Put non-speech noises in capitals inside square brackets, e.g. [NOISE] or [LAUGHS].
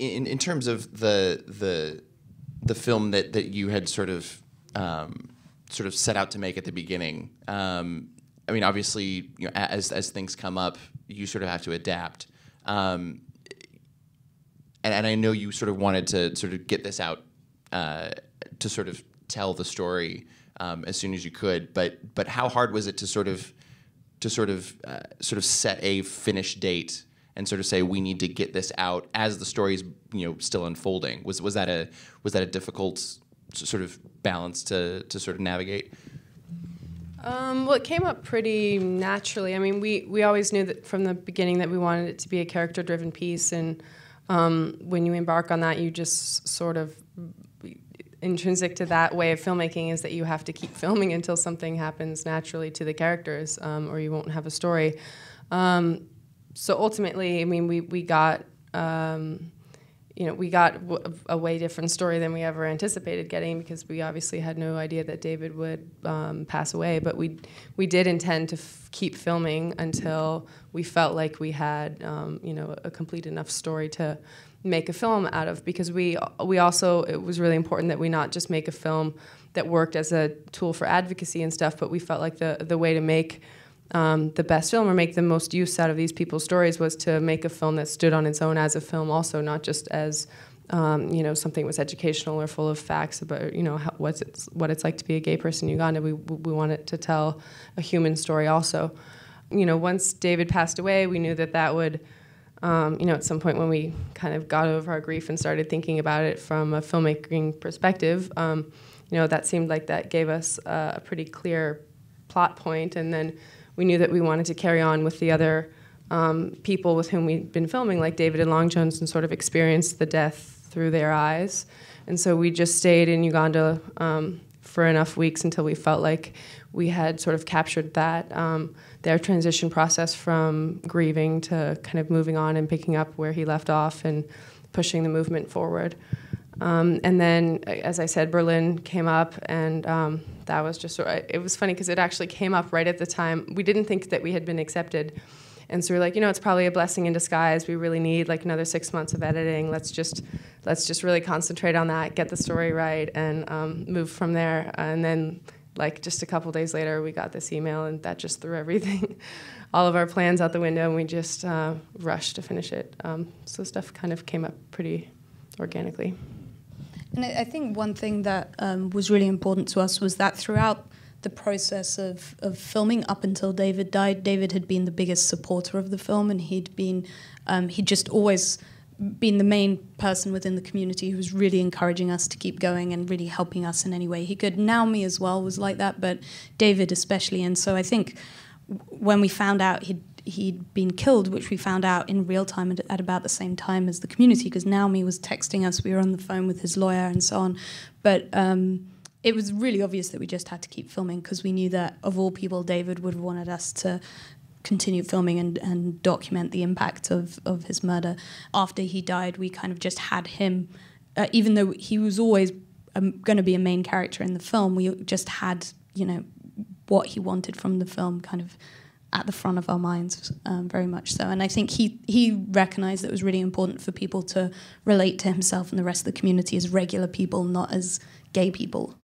in in terms of the the the film that that you had sort of um, sort of set out to make at the beginning. Um, I mean, obviously, you know, as as things come up, you sort of have to adapt. Um, and, and, I know you sort of wanted to sort of get this out uh, to sort of tell the story um, as soon as you could. But but how hard was it to sort of to sort of uh, sort of set a finish date and sort of say we need to get this out as the story is you know still unfolding? Was was that a was that a difficult sort of balance to to sort of navigate? Um, well, it came up pretty naturally. I mean, we, we always knew that from the beginning that we wanted it to be a character driven piece, and um, when you embark on that, you just sort of intrinsic to that way of filmmaking is that you have to keep [LAUGHS] filming until something happens naturally to the characters, um, or you won't have a story. Um, so ultimately, I mean, we we got. Um, you know, we got a way different story than we ever anticipated getting because we obviously had no idea that David would um, pass away. But we we did intend to keep filming until we felt like we had, um, you know, a complete enough story to make a film out of. Because we we also it was really important that we not just make a film that worked as a tool for advocacy and stuff, but we felt like the the way to make um, the best film or make the most use out of these people's stories was to make a film that stood on its own as a film, also not just as um, you know something that was educational or full of facts about you know how, what's it's, what it's like to be a gay person in Uganda. We we wanted to tell a human story also. You know, once David passed away, we knew that that would. Um, you know, at some point when we kind of got over our grief and started thinking about it from a filmmaking perspective, um, you know, that seemed like that gave us a pretty clear plot point, and then we knew that we wanted to carry on with the other um, people with whom we'd been filming, like David and Long Jones, and sort of experience the death through their eyes. And so we just stayed in Uganda um, for enough weeks until we felt like we had sort of captured that um, their transition process from grieving to kind of moving on and picking up where he left off and pushing the movement forward. Um, and then, as I said, Berlin came up, and um, that was just, it was funny because it actually came up right at the time. We didn't think that we had been accepted. And so we are like, you know, it's probably a blessing in disguise. We really need like another six months of editing. Let's just, let's just really concentrate on that, get the story right, and um, move from there. And then, like just a couple days later, we got this email, and that just threw [LAUGHS] everything, all of our plans out the window, and we just uh, rushed to finish it. Um, so stuff kind of came up pretty organically. And I think one thing that um, was really important to us was that throughout the process of, of filming up until David died, David had been the biggest supporter of the film, and he'd been um, he'd just always been the main person within the community who was really encouraging us to keep going and really helping us in any way he could. Now me as well was like that, but David especially. And so I think when we found out he'd he'd been killed, which we found out in real time at, at about the same time as the community, because Naomi was texting us, we were on the phone with his lawyer and so on. But um, it was really obvious that we just had to keep filming because we knew that, of all people, David would have wanted us to continue filming and, and document the impact of, of his murder. After he died, we kind of just had him, uh, even though he was always um, going to be a main character in the film, we just had, you know, what he wanted from the film kind of at the front of our minds um, very much so. And I think he he recognised that it was really important for people to relate to himself and the rest of the community as regular people, not as gay people.